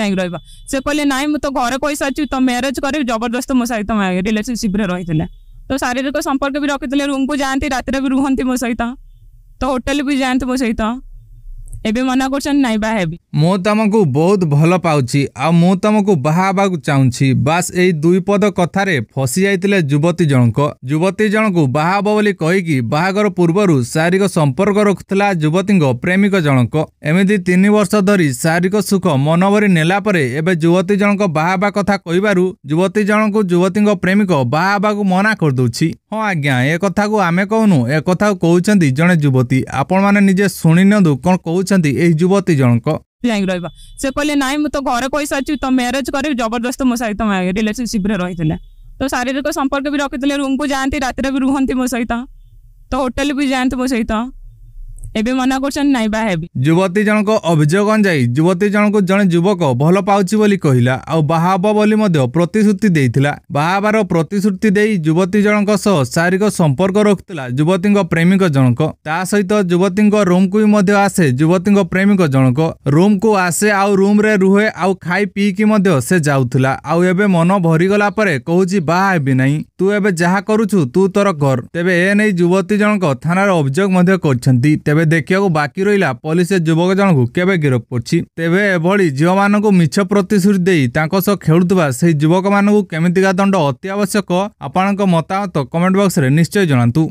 ଯାଇ ରହିବା ସେ କହିଲେ ନାଇଁ ମୁଁ ତ ଘରେ ପଇସା ଅଛି ତ ମ୍ୟାରେଜ୍ କରି ଜବରଦସ୍ତ ମୋ ସହିତ ରିଲେସନସିପ୍ରେ ରହିଥିଲେ ତ ଶାରୀରିକ ସମ୍ପର୍କ ବି ରଖିଥିଲେ ରୁମ୍କୁ ଯାଆନ୍ତି ରାତିରେ ବି ରୁହନ୍ତି ମୋ ସହିତ ତ ହୋଟେଲ୍ ବି ଯାଆନ୍ତି ମୋ ସହିତ ଏବେ ମନା କରୁଛନ୍ତି ନାଇଁ ବା ହେବି ମୁଁ ତମକୁ ବହୁତ ଭଲ ପାଉଛି ଆଉ ମୁଁ ତମକୁ ବାହା ହେବାକୁ ଚାହୁଁଛି ବାସ୍ ଏଇ ଦୁଇ ପଦ କଥାରେ ଫସି ଯାଇଥିଲେ ଯୁବତୀ ଜଣଙ୍କ ଯୁବତୀ ଜଣଙ୍କୁ ବାହା ହେବ ବୋଲି କହିକି ବାହାଘର ପୂର୍ବରୁ ଶାରୀରିକ ସମ୍ପର୍କ ରଖୁଥିଲା ଯୁବତୀଙ୍କ ପ୍ରେମିକ ଜଣଙ୍କ ଏମିତି ତିନି ବର୍ଷ ଧରି ଶାରୀରିକ ସୁଖ ମନଭରି ନେଲା ପରେ ଏବେ ଯୁବତୀ ଜଣଙ୍କ ବାହା ହେବା କଥା କହିବାରୁ ଯୁବତୀ ଜଣଙ୍କୁ ଯୁବତୀଙ୍କ ପ୍ରେମିକ ବାହା ହେବାକୁ ମନା କରିଦେଉଛି ହଁ ଆଜ୍ଞା ଏ କଥାକୁ ଆମେ କହୁନୁ ଏ କଥାକୁ କହୁଛନ୍ତି ଜଣେ ଯୁବତୀ ଆପଣମାନେ ନିଜେ ଶୁଣିନିଅନ୍ତୁ କ'ଣ କହୁଛନ୍ତି ଏଇ ଯୁବତୀ ଜଣକ ଯାଇକି ରହିବା ସେ କହିଲେ ନାଇଁ ମୁଁ ତ ଘରେ କହିସାରିଛି ତ ମ୍ୟାରେଜ୍ କରି ଜବରଦସ୍ତ ମୋ ସହିତ ରିଲେସନସିପ୍ରେ ରହିଥିଲା ତ ଶାରୀରିକ ସମ୍ପର୍କ ବି ରଖିଥିଲେ ରୁମ୍କୁ ଯାଆନ୍ତି ରାତିରେ ବି ରୁହନ୍ତି ମୋ ସହିତ ତ ହୋଟେଲ୍ ବି ଯାଆନ୍ତି ମୋ ସହିତ ଏବେ ମନା କରୁଛନ୍ତି ନାଇଁ ବାହା ହେବି ଯୁବତୀ ଜଣକ ଅଭିଯୋଗ ଅନୁଯାୟୀ ଯୁବତୀ ଜଣଙ୍କୁ ଜଣେ ଯୁବକ ଭଲ ପାଉଛି ବୋଲି କହିଲା ଆଉ ବାହା ହେବ ବୋଲି ମଧ୍ୟ ପ୍ରତିଶ୍ରୁତି ଦେଇଥିଲା ବାହା ହେବାର ପ୍ରତିଶ୍ରୁତି ଦେଇ ଯୁବତୀ ଜଣଙ୍କ ସହ ଶାରୀରିକ ସମ୍ପର୍କ ରଖୁଥିଲା ଯୁବତୀଙ୍କ ପ୍ରେମିକ ଜଣକ ତା ସହିତ ଯୁବତୀଙ୍କ ରୁମ୍କୁ ବି ମଧ୍ୟ ଆସେ ଯୁବତୀଙ୍କ ପ୍ରେମିକ ଜଣକ ରୁମ୍କୁ ଆସେ ଆଉ ରୁମ୍ରେ ରୁହେ ଆଉ ଖାଇ ପିଇକି ମଧ୍ୟ ସେ ଯାଉଥିଲା ଆଉ ଏବେ ମନ ଭରିଗଲା ପରେ କହୁଛି ବାହା ହେବି ନାହିଁ ତୁ ଏବେ ଯାହା କରୁଛୁ ତୁ ତୋର କର ତେବେ ଏ ନେଇ ଯୁବତୀ ଜଣକ ଥାନାରେ ଅଭିଯୋଗ ମଧ୍ୟ କରିଛନ୍ତି ତେବେ ଦେଖିବାକୁ ବାକି ରହିଲା ପୋଲିସ ଯୁବକ ଜଣଙ୍କୁ କେବେ ଗିରଫ କରୁଛି ତେବେ ଏଭଳି ଝିଅମାନଙ୍କୁ ମିଛ ପ୍ରତିଶ୍ରୁତି ଦେଇ ତାଙ୍କ ସହ ଖେଳୁଥିବା ସେହି ଯୁବକମାନଙ୍କୁ କେମିତିକା ଦଣ୍ଡ ଅତି ଆବଶ୍ୟକ ଆପଣଙ୍କ ମତାମତ କମେଣ୍ଟ ବକ୍ସରେ ନିଶ୍ଚୟ ଜଣାନ୍ତୁ